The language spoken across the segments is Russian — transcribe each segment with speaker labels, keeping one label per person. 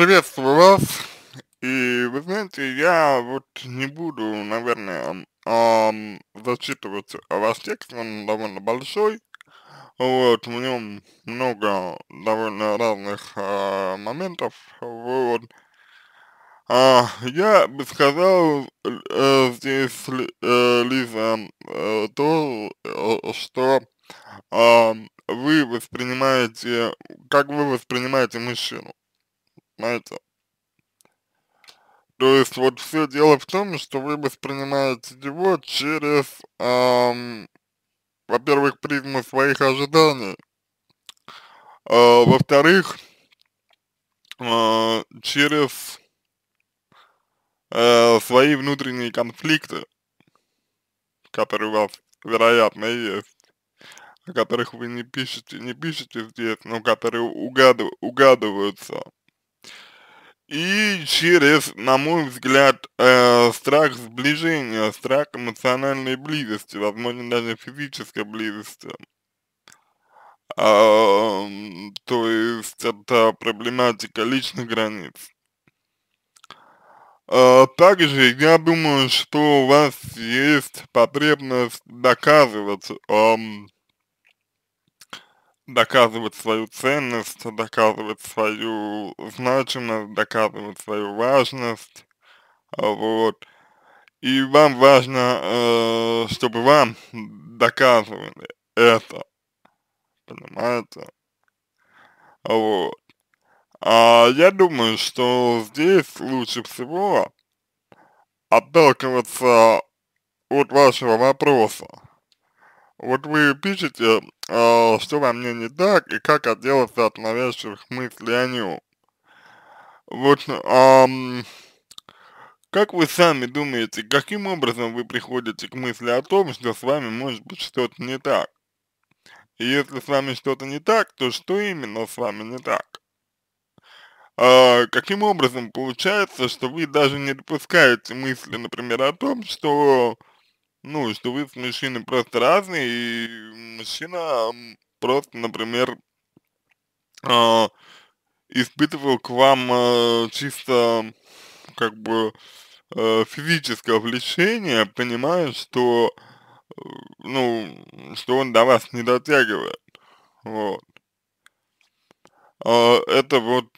Speaker 1: приветствую вас. И вы знаете, я вот не буду, наверное, эм, зачитывать ваш текст, он довольно большой. Вот, в нем много довольно разных э, моментов. Вот. А, я бы сказал э, здесь, э, Лиза, э, то, э, что э, вы воспринимаете, как вы воспринимаете мужчину. Понимаете? То есть вот все дело в том, что вы воспринимаете его через, эм, во-первых, призму своих ожиданий, э, во-вторых, э, через э, свои внутренние конфликты, которые у вас, вероятно, есть, о которых вы не пишете, не пишете здесь, но которые угаду, угадываются и через, на мой взгляд, э, страх сближения, страх эмоциональной близости, возможно, даже физической близости. А, то есть это проблематика личных границ. А, также я думаю, что у вас есть потребность доказывать, эм, доказывать свою ценность, доказывать свою значимость, доказывать свою важность, а вот. И вам важно, э, чтобы вам доказывали это, понимаете? А вот. А я думаю, что здесь лучше всего отталкиваться от вашего вопроса вот вы пишете, э, что во мне не так и как отделаться от навязчивых мыслей о нем. Вот, эм, как вы сами думаете, каким образом вы приходите к мысли о том, что с вами может быть что-то не так? И если с вами что-то не так, то что именно с вами не так? Э, каким образом получается, что вы даже не допускаете мысли, например, о том, что ну, что вы с мужчиной просто разные, и мужчина просто, например, э, испытывал к вам э, чисто как бы э, физическое влечение, понимая, что э, ну, что он до вас не дотягивает. Вот. Э, это вот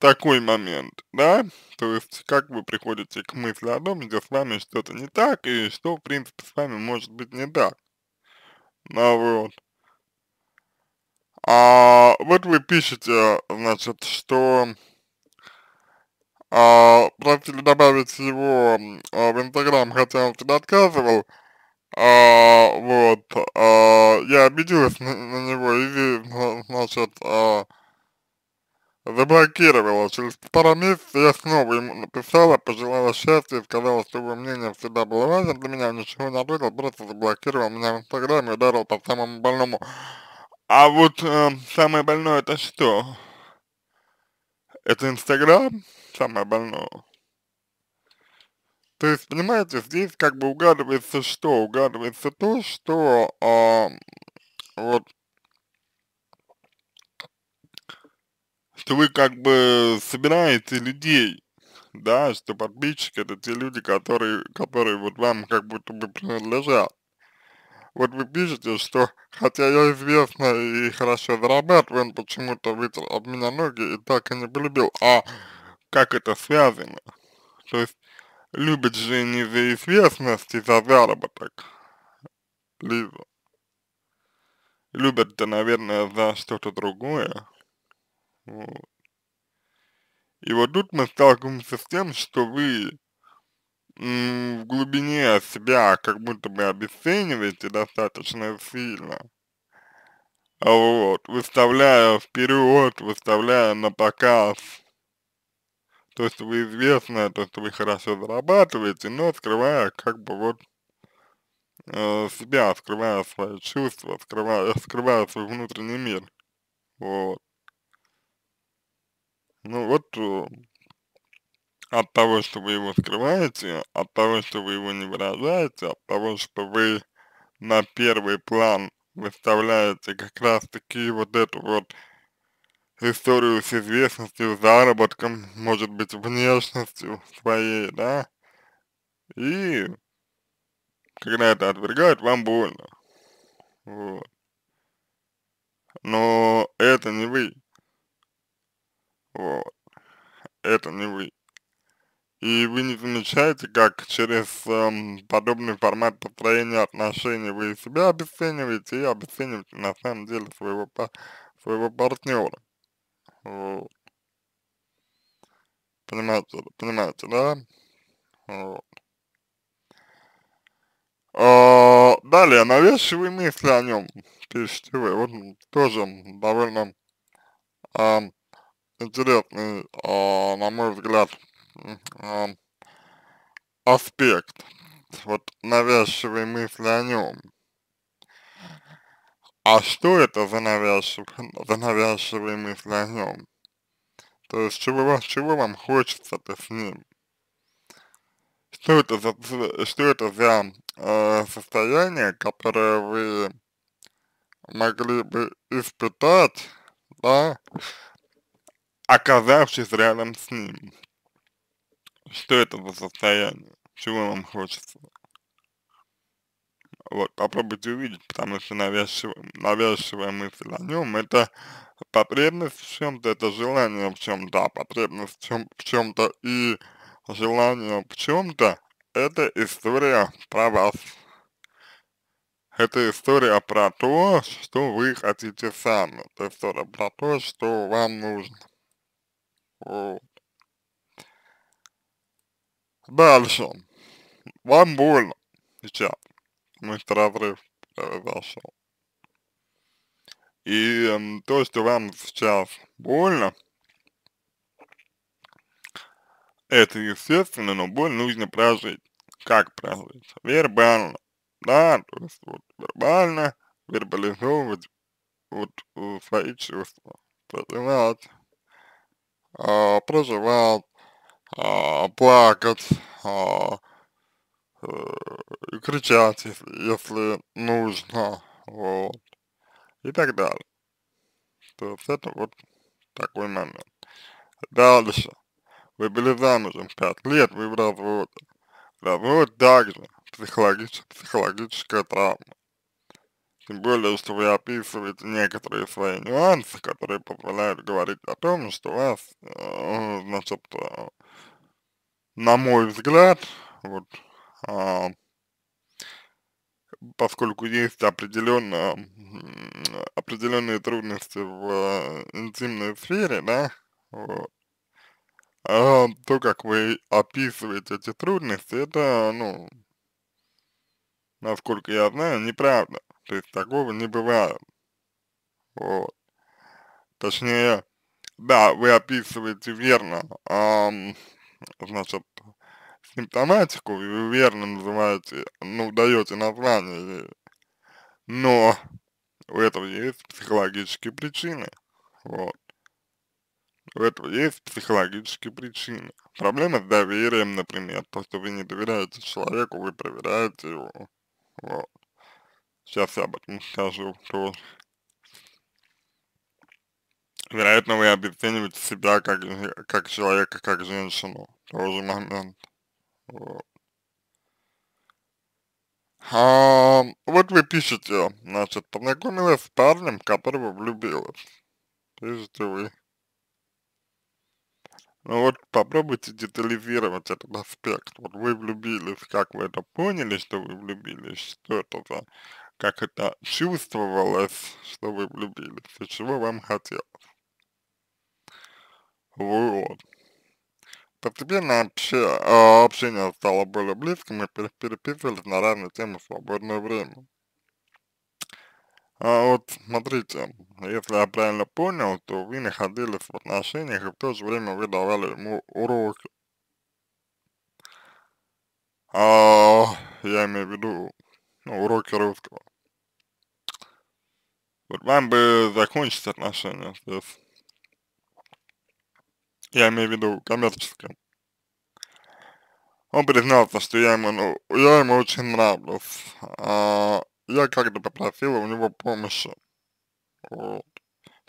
Speaker 1: такой момент, да? То есть, как вы приходите к мысли о том, что с вами что-то не так, и что, в принципе, с вами может быть не так. Да, ну вот. А вот вы пишете, значит, что а, просили добавить его а, в Инстаграм, хотя он всегда отказывал. А, вот, а, я обиделась на, на него, и, значит, а, заблокировала. Через пару месяцев я снова ему написала, пожелала счастья сказала, что его мнение всегда было важно для меня, ничего не ответил, просто заблокировал меня в инстаграме, ударил по самому больному. А вот э, самое больное это что? Это инстаграм? Самое больное. То есть, понимаете, здесь как бы угадывается что? Угадывается то, что э, вот что вы как бы собираете людей, да, что подписчики это те люди, которые, которые вот вам как будто бы принадлежат. Вот вы пишете, что хотя я известно и хорошо зарабатываю, он почему-то вытер от меня ноги и так и не полюбил. А как это связано? То есть любит же не за известность и за заработок, Лиза. Любят-то, наверное, за что-то другое. Вот. И вот тут мы сталкиваемся с тем, что вы в глубине себя как будто бы обесцениваете достаточно сильно. А вот, выставляя вперед, выставляя на показ то, что вы известны, то, что вы хорошо зарабатываете, но скрывая как бы вот э, себя, скрывая свои чувства, скрывая, скрывая свой внутренний мир. Вот. Ну вот э, от того, что вы его скрываете, от того, что вы его не выражаете, от того, что вы на первый план выставляете как раз таки вот эту вот историю с известностью, заработком, может быть, внешностью своей, да, и когда это отвергают, вам больно, вот. Но это не вы, вот. Это не вы. И вы не замечаете, как через эм, подобный формат построения отношений вы себя обесцениваете и обесцениваете на самом деле своего, своего партнера. Вот. Понимаете, понимаете, да? Вот. А, далее, навязчивые мысли о нем, пишите вы. Вот тоже довольно а, интересный, а, на мой взгляд, а, аспект, вот навязчивые мысли о нем. А что это за, навязчив, за навязчивые мысли о нем? То есть чего, чего вам хочется-то с ним? Что это за, что это за э, состояние, которое вы могли бы испытать, да, оказавшись рядом с ним. Что это за состояние? Чего вам хочется? Вот, попробуйте увидеть, потому что навязчивая, навязчивая мысль о нем это потребность в чем-то, это желание в чем-то, а потребность в, чем, в чем-то и желание в чем-то это история про вас. Это история про то, что вы хотите сами. Это история про то, что вам нужно. Дальше. Вам больно сейчас. Мистер Обрыв э, зашел. И э, то, что вам сейчас больно, это естественно, но боль нужно прожить. Как прожить? Вербально. Да, то есть вот вербально вербализовывать вот э, свои чувства. поднимать э, проживал, э, плакать, э, э, кричать, если, если нужно, вот, и так далее. То есть это вот такой момент. Дальше. Вы были замужем 5 лет, вы в разводе. Развод также психологическая, психологическая травма. Тем более, что вы описываете некоторые свои нюансы, которые позволяют говорить о том, что вас, э, значит, э, на мой взгляд, вот, а, поскольку есть определенно, определенные трудности в э, интимной сфере, да, вот, а, то, как вы описываете эти трудности, это, ну, насколько я знаю, неправда. То есть такого не бывает. Вот. Точнее, да, вы описываете верно, эм, значит, симптоматику, вы верно называете, ну, даете название но у этого есть психологические причины, вот. У этого есть психологические причины. Проблема с доверием, например, то, что вы не доверяете человеку, вы проверяете его, вот. Сейчас я об этом скажу тоже. Вероятно, вы обесцениваете себя как, как человека, как женщину. Тоже момент. Вот. А, вот вы пишете, значит, познакомилась с парнем, в которого влюбилась. Пишете вы. Ну вот попробуйте детализировать этот аспект. Вот вы влюбились, как вы это поняли, что вы влюбились, что это за как это чувствовалось, что вы влюбились, и чего вам хотелось. Вот. Постепенно обще, а, общение стало более близким, мы переписывались на разные темы в свободное время. А вот смотрите, если я правильно понял, то вы находились в отношениях и в то же время вы давали ему уроки. А, я имею в виду ну, уроки русского. Вот вам бы закончить отношения здесь. Я имею в виду коммерческие. Он признался, что я ему, ну, я ему очень нравлюсь. А, я как-то попросил у него помощи. Вот.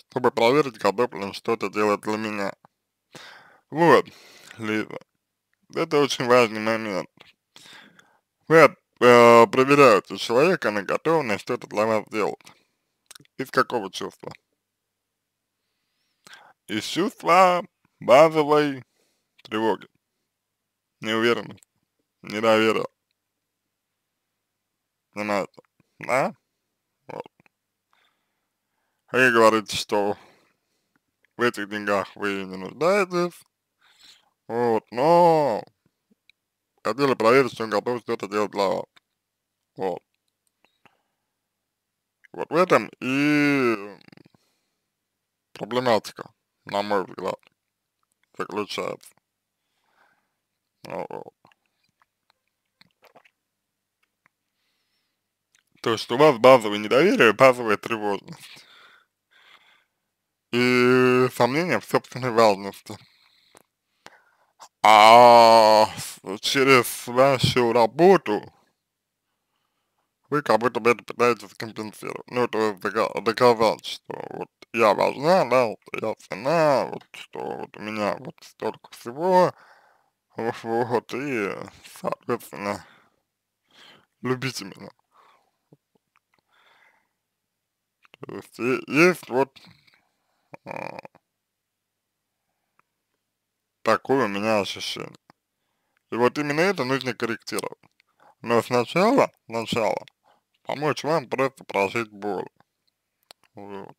Speaker 1: Чтобы проверить, готов что то делать для меня. Вот, Лиза. Это очень важный момент. Вы э, проверяете человека на готовность что-то для вас делать. Из какого чувства? Из чувства базовой тревоги. Неуверенности, недоверия. Понимаете? Да? Вот. Вы а говорите, что в этих деньгах вы не нуждаетесь, вот, но хотели проверить, что он готов что-то делать для вас. Вот. Вот в этом и проблематика, на мой взгляд, заключается. Вот. То есть у вас базовое недоверие, базовая тревожность. И сомнения в собственной важности. А через вашу работу вы как будто бы это пытаетесь компенсировать. Ну, то есть доказать, что вот я важна, да, вот я цена, вот что вот у меня вот столько всего, вот, и, соответственно, любите меня. То есть, есть вот а, такое у меня ощущение. И вот именно это нужно корректировать. Но сначала, сначала Помочь вам просто прожить боль. Вот.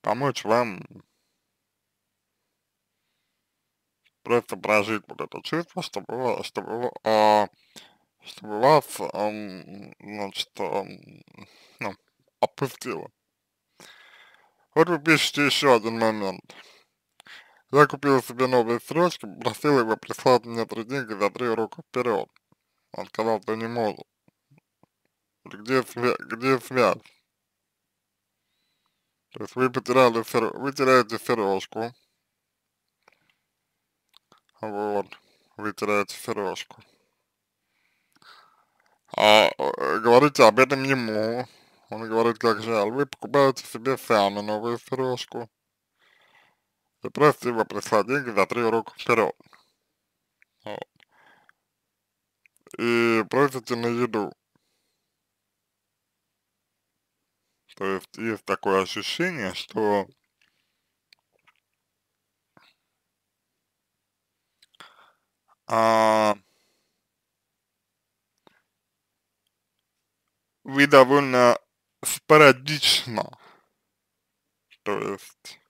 Speaker 1: Помочь вам просто прожить вот это чувство, чтобы, чтобы, а, чтобы вас, а, значит, а, ну, опустило. Вот вы пишете еще один момент. Я купил себе новые строчки, попросил его прислать мне три деньги за три урока вперед. Он сказал, что не может. Где связь? Где связь? То есть вы потеряли, вы теряете сережку. Вот, вы теряете сережку. А э, говорите об этом ему, он говорит, как жаль, вы покупаете себе сами новую сережку. И просто его прислать деньги за три руку вперед. Вот. И просите на еду. То есть есть такое ощущение, что а, вы довольно спорадично, то есть,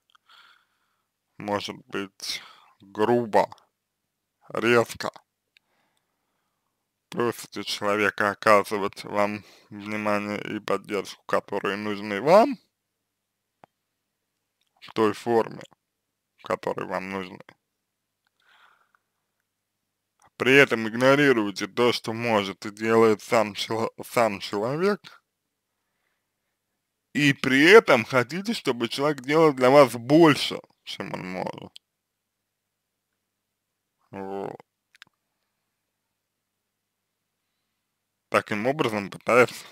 Speaker 1: может быть, грубо, резко просите человека оказывать вам внимание и поддержку, которые нужны вам, в той форме, в которой вам нужны. При этом игнорируйте то, что может и делает сам, сам человек, и при этом хотите, чтобы человек делал для вас больше, чем он может. Вот. таким образом пытаясь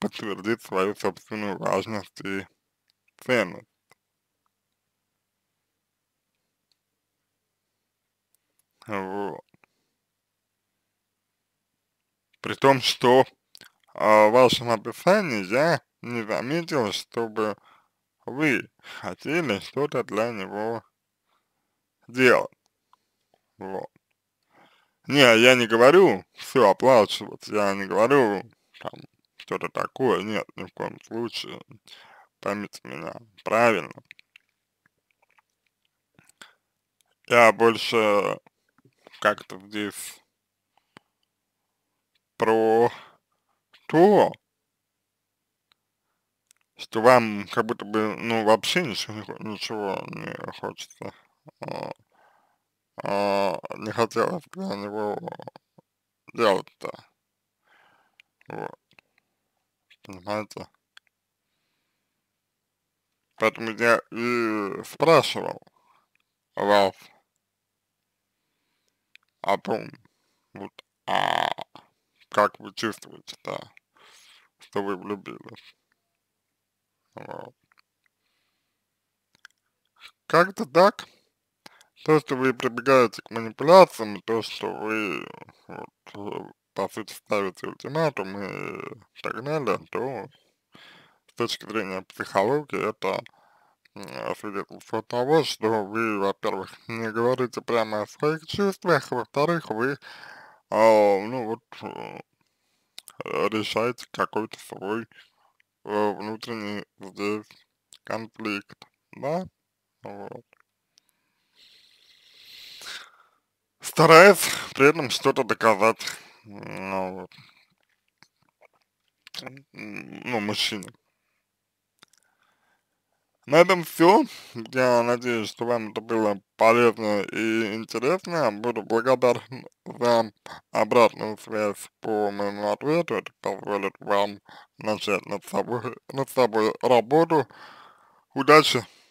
Speaker 1: подтвердить свою собственную важность и ценность. Вот. При том, что а, в вашем описании я не заметил, чтобы вы хотели что-то для него делать. Вот. Не, я не говорю все оплачивать, я не говорю там что-то такое, нет, ни в коем случае. Поймите меня правильно. Я больше как-то здесь про то, что вам как будто бы, ну, вообще ничего, ничего не хочется а, а, не хотелось бы для него делать-то. Вот. Понимаете? Поэтому я и спрашивал вас о том, вот, а как вы чувствуете, да, что вы влюбились. Вот. Как-то так то, что вы прибегаете к манипуляциям, то, что вы, вот, э, по сути, ставите ультиматум и так далее, то с точки зрения психологии это свидетельство того, что вы, во-первых, не говорите прямо о своих чувствах, во-вторых, вы, э, ну вот, э, решаете какой-то свой э, внутренний здесь конфликт, да? Вот. старается при этом что-то доказать ну, ну, мужчине. На этом все. Я надеюсь, что вам это было полезно и интересно. Буду благодарен за обратную связь по моему ответу. Это позволит вам начать над собой, над собой работу. Удачи!